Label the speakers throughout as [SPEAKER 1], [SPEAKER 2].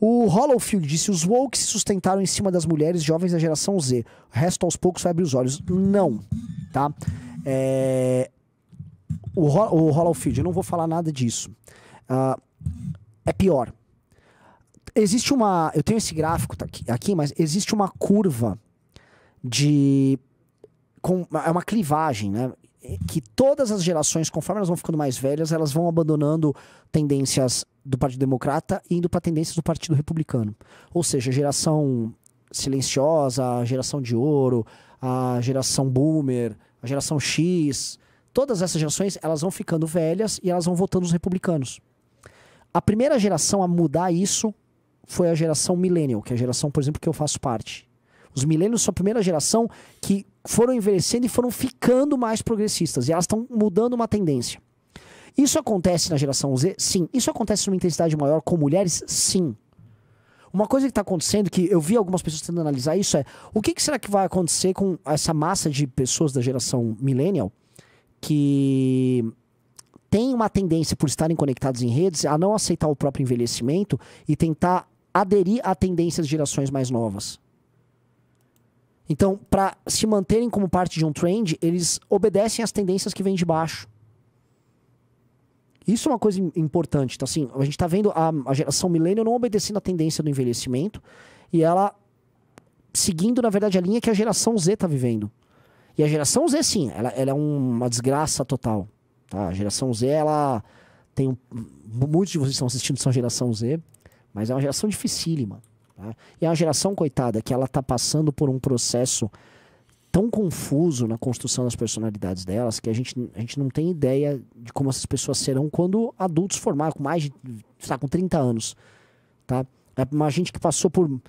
[SPEAKER 1] O Hollowfield disse: os woke se sustentaram em cima das mulheres jovens da geração Z. O resto aos poucos vai abrir os olhos. Não, tá? É... O, Ho o Hollowfield, eu não vou falar nada disso. Uh, é pior. Existe uma. Eu tenho esse gráfico tá aqui, aqui, mas existe uma curva de. Com, é uma clivagem, né? que todas as gerações, conforme elas vão ficando mais velhas, elas vão abandonando tendências do Partido Democrata e indo para tendências do Partido Republicano. Ou seja, a geração silenciosa, a geração de ouro, a geração boomer, a geração X, todas essas gerações, elas vão ficando velhas e elas vão votando os republicanos. A primeira geração a mudar isso foi a geração millennial, que é a geração, por exemplo, que eu faço parte. Os milênios são a primeira geração que foram envelhecendo e foram ficando mais progressistas. E elas estão mudando uma tendência. Isso acontece na geração Z? Sim. Isso acontece numa intensidade maior com mulheres? Sim. Uma coisa que está acontecendo, que eu vi algumas pessoas tentando analisar isso, é o que, que, será que vai acontecer com essa massa de pessoas da geração millennial que tem uma tendência, por estarem conectados em redes, a não aceitar o próprio envelhecimento e tentar aderir a tendências de gerações mais novas. Então, para se manterem como parte de um trend, eles obedecem às tendências que vêm de baixo. Isso é uma coisa importante. Então, assim, a gente está vendo a, a geração milênio não obedecendo à tendência do envelhecimento e ela seguindo, na verdade, a linha que a geração Z está vivendo. E a geração Z, sim, ela, ela é uma desgraça total. Tá? A geração Z, ela tem. Um, muitos de vocês que estão assistindo são geração Z, mas é uma geração dificílima. Tá? E é a geração, coitada, que ela está passando por um processo tão confuso na construção das personalidades delas que a gente, a gente não tem ideia de como essas pessoas serão quando adultos formar, com mais de, está com 30 anos. Tá? É uma gente que passou por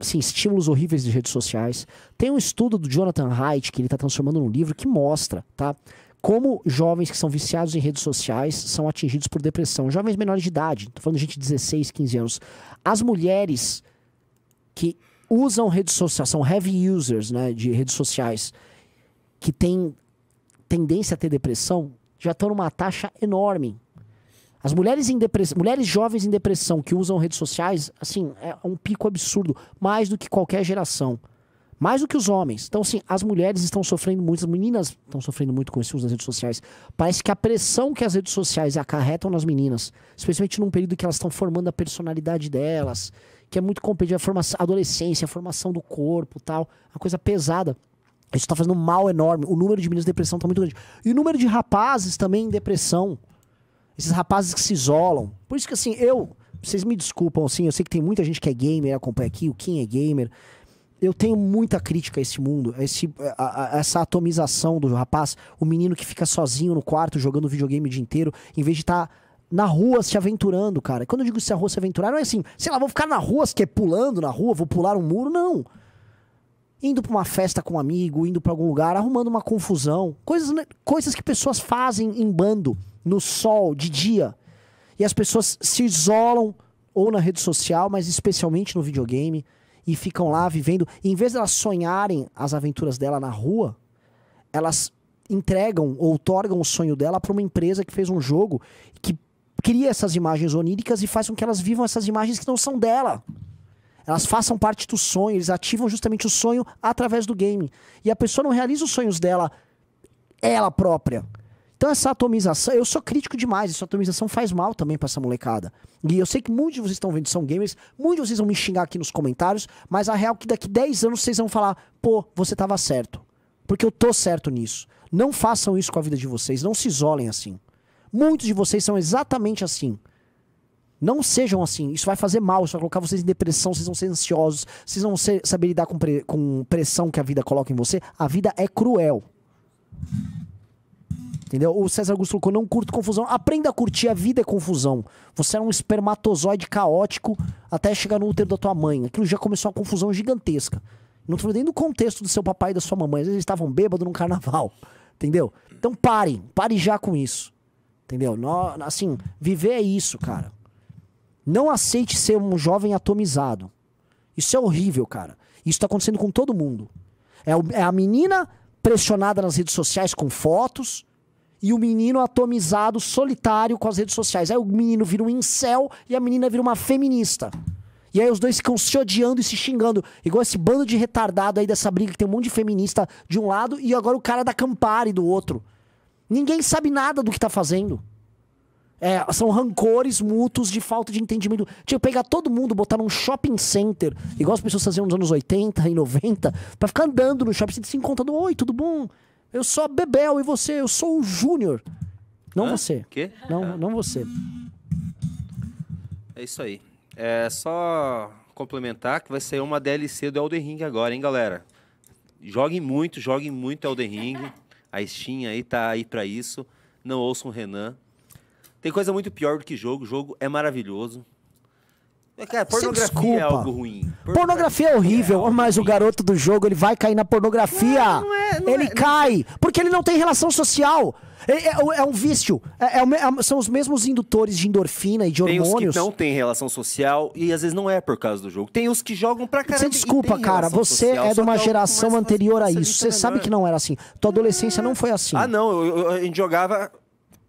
[SPEAKER 1] assim, estímulos horríveis de redes sociais. Tem um estudo do Jonathan Haidt que ele está transformando num livro que mostra, tá? Como jovens que são viciados em redes sociais são atingidos por depressão. Jovens menores de idade, tô falando de gente de 16, 15 anos. As mulheres que usam redes sociais, são heavy users né, de redes sociais, que têm tendência a ter depressão, já estão numa taxa enorme. As mulheres, em depressão mulheres jovens em depressão que usam redes sociais, assim, é um pico absurdo, mais do que qualquer geração. Mais do que os homens. Então, assim, as mulheres estão sofrendo muito, as meninas estão sofrendo muito com esse uso das redes sociais. Parece que a pressão que as redes sociais acarretam nas meninas, especialmente num período que elas estão formando a personalidade delas, que é muito competitiva, a formação, adolescência, a formação do corpo tal, uma coisa pesada. Isso está fazendo um mal enorme. O número de meninas em depressão está muito grande. E o número de rapazes também em depressão. Esses rapazes que se isolam. Por isso que, assim, eu. Vocês me desculpam, assim, eu sei que tem muita gente que é gamer, acompanha aqui, o Kim é gamer eu tenho muita crítica a esse mundo, a esse, a, a, essa atomização do rapaz, o menino que fica sozinho no quarto jogando videogame o dia inteiro, em vez de estar. Tá na rua se aventurando, cara. Quando eu digo se a rua se aventurar, não é assim, sei lá, vou ficar na rua, se quer pulando na rua, vou pular um muro, não. Indo pra uma festa com um amigo, indo para algum lugar, arrumando uma confusão. Coisas, né, coisas que pessoas fazem em bando, no sol, de dia. E as pessoas se isolam ou na rede social, mas especialmente no videogame e ficam lá vivendo. E em vez de elas sonharem as aventuras dela na rua, elas entregam ou otorgam o sonho dela para uma empresa que fez um jogo que cria essas imagens oníricas e faz com que elas vivam essas imagens que não são dela. Elas façam parte do sonho, eles ativam justamente o sonho através do game. E a pessoa não realiza os sonhos dela ela própria. Então essa atomização, eu sou crítico demais, essa atomização faz mal também para essa molecada. E eu sei que muitos de vocês estão vendo são gamers, muitos de vocês vão me xingar aqui nos comentários, mas a real é que daqui 10 anos vocês vão falar, pô, você tava certo. Porque eu tô certo nisso. Não façam isso com a vida de vocês, não se isolem assim. Muitos de vocês são exatamente assim. Não sejam assim. Isso vai fazer mal, isso vai colocar vocês em depressão, vocês vão ser ansiosos, vocês vão ser, saber lidar com, pre, com pressão que a vida coloca em você. A vida é cruel entendeu? O César Augusto colocou, não curto confusão. Aprenda a curtir, a vida é confusão. Você é um espermatozoide caótico até chegar no útero da tua mãe. Aquilo já começou uma confusão gigantesca. Não tô nem do contexto do seu papai e da sua mamãe. Às vezes eles estavam bêbados num carnaval, entendeu? Então parem, pare já com isso. Entendeu? assim, viver é isso, cara. Não aceite ser um jovem atomizado. Isso é horrível, cara. Isso tá acontecendo com todo mundo. é, é a menina pressionada nas redes sociais com fotos e o menino atomizado, solitário com as redes sociais. Aí o menino vira um incel e a menina vira uma feminista. E aí os dois ficam se odiando e se xingando. Igual esse bando de retardado aí dessa briga que tem um monte de feminista de um lado e agora o cara da Campari do outro. Ninguém sabe nada do que tá fazendo. É, são rancores mútuos de falta de entendimento. Tinha que pegar todo mundo, botar num shopping center, igual as pessoas faziam nos anos 80 e 90, pra ficar andando no shopping center se encontrando. Oi, tudo bom? Eu sou a Bebel e você, eu sou o Júnior. Não Hã? você. Quê? Não, não você.
[SPEAKER 2] É isso aí. É só complementar que vai sair uma DLC do Elden Ring agora, hein, galera? Joguem muito, joguem muito Elden Ring. A Steam aí tá aí para isso. Não ouçam o Renan. Tem coisa muito pior do que jogo. O jogo é maravilhoso. É ah, pornografia é algo ruim.
[SPEAKER 1] Pornografia, pornografia é horrível, é mas ruim. o garoto do jogo ele vai cair na pornografia. Não, não é não ele é, cai, porque ele não tem relação social. É, é, é um vício. É, é, é são os mesmos indutores de endorfina e de tem hormônios. Tem os que não
[SPEAKER 2] tem relação social e às vezes não é por causa do jogo.
[SPEAKER 1] Tem os que jogam pra caramba. Você desculpa, cara. Você social, é de uma geração anterior a isso. Você né? sabe que não era assim. Tua adolescência não foi assim. Ah,
[SPEAKER 2] não. Eu, eu, a gente jogava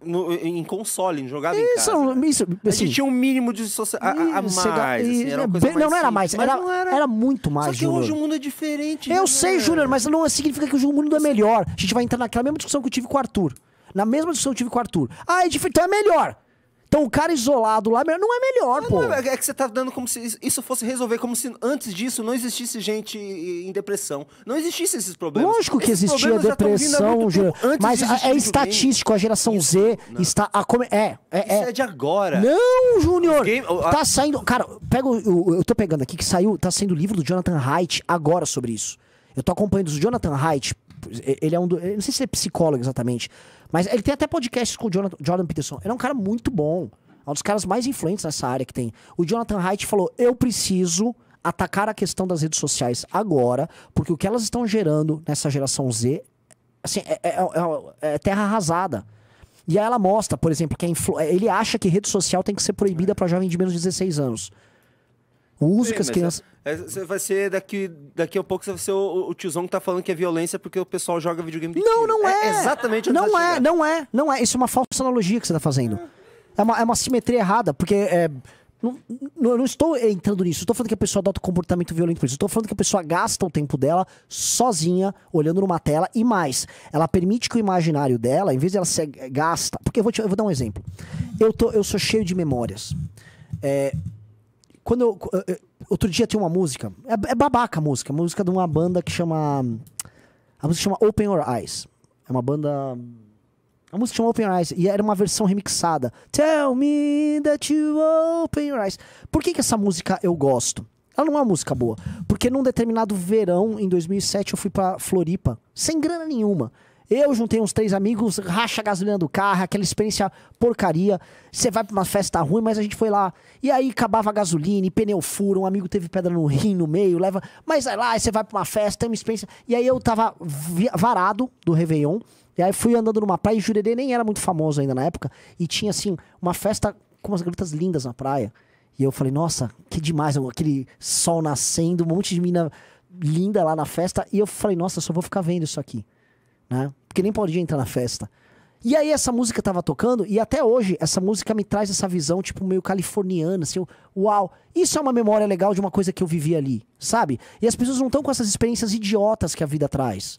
[SPEAKER 2] no, em console, não em casa. Né? Isso, assim, a gente assim, tinha um mínimo de social, assim, né, mais, não, não era mais, era, não era, era,
[SPEAKER 1] muito mais. Só que hoje o mundo é diferente. Eu né? sei, Júnior, mas não significa que o mundo é assim, melhor. A gente vai entrar naquela mesma discussão que eu tive com o Arthur. Na mesma discussão que eu tive com o Arthur. Ah, é
[SPEAKER 2] diferente, então é melhor. Então o cara isolado lá não é melhor, não, pô. Não, é, é que você tá dando como se isso fosse resolver, como se antes disso não existisse gente em depressão. Não existisse esses problemas. Lógico que esses existia depressão, já, mas é estatístico,
[SPEAKER 1] a geração Z não. está. A, é, é,
[SPEAKER 2] é. Isso é, é de agora.
[SPEAKER 1] Não, Júnior! Tá saindo. Cara, pega, eu, eu tô pegando aqui que saiu, tá saindo o livro do Jonathan Haidt agora sobre isso. Eu tô acompanhando o Jonathan Haidt ele é um do, Não sei se é psicólogo exatamente, mas ele tem até podcasts com o Jonathan, Jordan Peterson. Ele é um cara muito bom. É um dos caras mais influentes nessa área que tem. O Jonathan Haidt falou: Eu preciso atacar a questão das redes sociais agora, porque o que elas estão gerando nessa geração Z assim, é, é, é terra arrasada. E aí ela mostra, por exemplo, que ele acha que rede social tem que ser proibida para jovem de menos de 16 anos. O uso Sim, que as crianças.
[SPEAKER 2] É, é, você vai ser daqui, daqui a pouco você vai ser o, o tiozão que tá falando que é violência porque o pessoal joga videogame de Não, tiro. não é. é exatamente Não é,
[SPEAKER 1] não é, não é. Isso é uma falsa analogia que você tá fazendo. É, é uma, é uma simetria errada, porque é. Não, não, não, estou entrando nisso. Estou falando que a pessoa adota comportamento violento por isso. Estou falando que a pessoa gasta o tempo dela sozinha, olhando numa tela e mais. Ela permite que o imaginário dela, em vez de ela se gasta. Porque eu vou, te, eu vou dar um exemplo. Eu, tô, eu sou cheio de memórias. É, quando eu, eh, eh, outro dia tem uma música, é, é, babaca a música, música de uma banda que chama a música chama Open Your Eyes. É uma banda a música chama Open Your Eyes e era uma versão remixada. Tell me that you open your eyes. Por que, que essa música eu gosto? Ela não é uma música boa. Porque num determinado verão, em 2007, eu fui pra Floripa, sem grana nenhuma. Eu juntei uns três amigos, racha a gasolina do carro, aquela experiência porcaria. Você vai pra uma festa ruim, mas a gente foi lá. E aí acabava a gasolina, pneu furo, um amigo teve pedra no rim no meio, leva. Mas vai é lá, você vai pra uma festa, tem uma experiência. E aí eu tava varado do Réveillon. E aí fui andando numa praia, e Jurerê nem era muito famoso ainda na época. E tinha, assim, uma festa com umas garotas lindas na praia. E eu falei, nossa, que demais, aquele sol nascendo, um monte de mina linda lá na festa. E eu falei, nossa, só vou ficar vendo isso aqui né? Porque nem podia entrar na festa. E aí essa música tava tocando, e até hoje essa música me traz essa visão, tipo, meio californiana, assim, uau, isso é uma memória legal de uma coisa que eu vivi ali, sabe? E as pessoas não estão com essas experiências idiotas que a vida traz.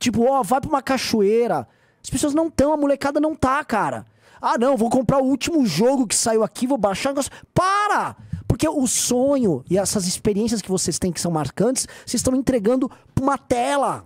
[SPEAKER 1] Tipo, ó, oh, vai pra uma cachoeira. As pessoas não estão, a molecada não tá, cara. Ah, não, vou comprar o último jogo que saiu aqui, vou baixar o negócio. Para! Porque o sonho e essas experiências que vocês têm que são marcantes, vocês estão entregando pra uma tela.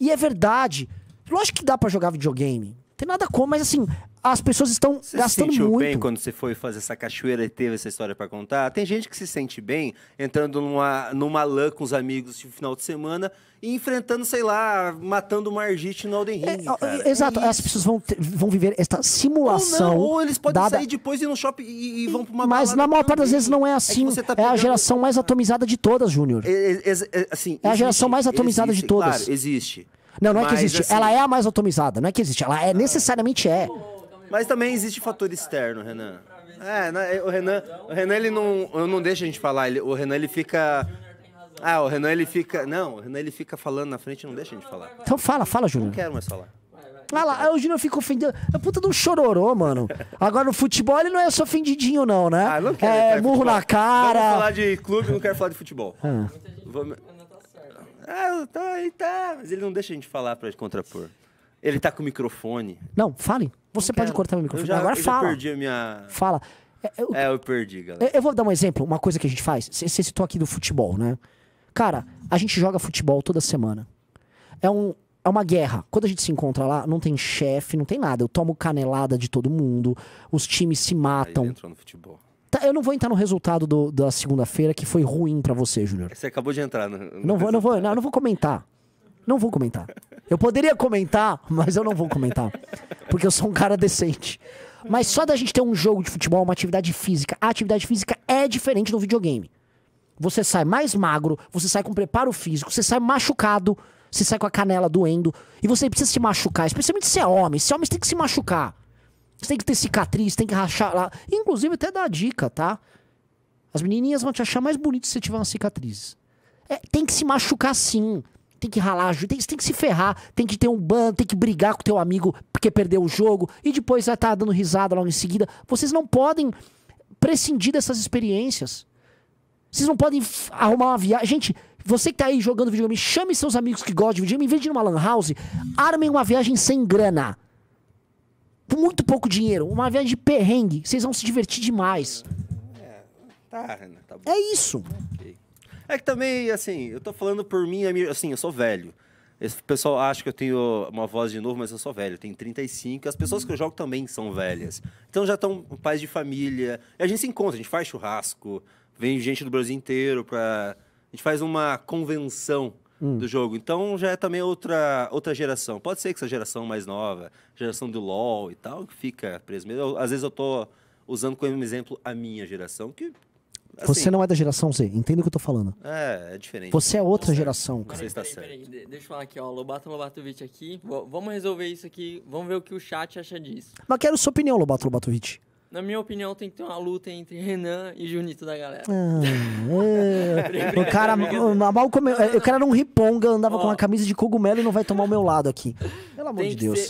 [SPEAKER 1] E é verdade. Lógico que dá para jogar videogame. Tem nada como, mas assim, as pessoas estão você gastando se sentiu muito.
[SPEAKER 2] bem quando você foi fazer essa cachoeira e teve essa história para contar? Tem gente que se sente bem entrando numa, numa lã com os amigos no final de semana e enfrentando, sei lá, matando uma argite no Alden Ring, é, é, Exato, é as pessoas vão, ter, vão viver esta
[SPEAKER 1] simulação. Ou, não, ou eles podem dada... sair
[SPEAKER 2] depois e ir no shopping e, e vão pra uma Mas na maior parte das vezes não é, é assim. Tá pegando... É, a geração
[SPEAKER 1] mais é, é, atomizada de todas, Júnior.
[SPEAKER 2] É, assim, a geração mais atomizada existe, de todas. Claro, existe. Não, não é que existe. assim- Ela é
[SPEAKER 1] a mais otomizada. Não é que existe. Ela é necessariamente é.
[SPEAKER 2] Mas também existe fator externo, Renan. É, o Renan, o Renan ele não, eu não deixo a gente falar, ele- o Renan ele fica Ah, o Renan ele fica, não, o Renan ele fica falando na frente, e não deixa a gente falar. Então fala, fala, Júnior. Não quero mais falar.
[SPEAKER 1] Olha lá, o Júnior fica ofendido. É puta de um chororô, mano. Agora no futebol ele não é só ofendidinho, não, né? Ah, eu não quero. é, em murro futebol. na cara. Vamos falar
[SPEAKER 2] de clube, não quero falar de futebol. Ah. Vamos- tá, aí tá. Mas ele não deixa a gente falar pra contrapor. Ele tá com o microfone.
[SPEAKER 1] Não, fale. Você não pode quero. cortar meu microfone. Eu já, Agora eu fala. Eu perdi a minha. Fala.
[SPEAKER 2] É, eu, é, eu perdi, galera. Eu vou dar
[SPEAKER 1] um exemplo, uma coisa que a gente faz. Você citou aqui do futebol, né? Cara, a gente joga futebol toda semana. É, um, é uma guerra. Quando a gente se encontra lá, não tem chefe, não tem nada. Eu tomo canelada de todo mundo, os times se matam. Aí entrou no futebol. Tá, eu não vou entrar no resultado do, da segunda-feira que foi ruim para você, Júnior. Você
[SPEAKER 2] acabou de entrar. No, né? no não,
[SPEAKER 1] vou, não, vou, não, não vou comentar. Não vou comentar. Eu poderia comentar, mas eu não vou comentar. Porque eu sou um cara decente. Mas só da gente ter um jogo de futebol, uma atividade física. A atividade física é diferente do videogame. Você sai mais magro, você sai com preparo físico, você sai machucado, você sai com a canela doendo. E você precisa se machucar, especialmente se é homem. Se é homem, você tem que se machucar. Você tem que ter cicatriz, tem que rachar lá. Inclusive, até dá dica, tá? As menininhas vão te achar mais bonito se você tiver uma cicatriz. É, tem que se machucar sim. Tem que ralar, tem, tem que se ferrar, tem que ter um ban, tem que brigar com teu amigo porque perdeu o jogo e depois vai estar tá dando risada logo em seguida. Vocês não podem prescindir dessas experiências. Vocês não podem arrumar uma viagem. Gente, você que tá aí jogando videogame, chame seus amigos que gostam de videogame, em vez de ir numa lan house, armem uma viagem sem grana por muito pouco dinheiro, uma viagem de perrengue, vocês vão se divertir demais. É,
[SPEAKER 2] tá, Renan, tá É isso. É que também, assim, eu tô falando por mim, assim, eu sou velho. Esse pessoal acha que eu tenho uma voz de novo, mas eu sou velho, eu tenho 35. As pessoas que eu jogo também são velhas. Então já estão pais de família. E a gente se encontra, a gente faz churrasco, vem gente do Brasil inteiro pra. A gente faz uma convenção hum. do jogo. Então já é também outra, outra geração. Pode ser que essa geração mais nova, geração do LoL e tal, que fica preso. Eu, às vezes eu tô usando como exemplo a minha geração, que Assim, você não
[SPEAKER 1] é da geração Z, Entendo o que eu tô falando.
[SPEAKER 2] É, é diferente. Você é outra geração, cara. Você está certo. Peraí, peraí, deixa
[SPEAKER 1] eu falar aqui, ó. Lobato Lobatovic aqui. Vamos resolver isso aqui. Vamos ver o que o chat acha disso. Mas quero sua opinião, Lobato Lobatovic.
[SPEAKER 2] Na minha opinião, tem que ter uma luta entre Renan e Junito da galera.
[SPEAKER 1] Ah, é. o cara mal comeu. É, o cara era um riponga, andava Ó, com uma camisa de cogumelo e não vai tomar o meu lado aqui.
[SPEAKER 2] Pelo amor de Deus. Ser...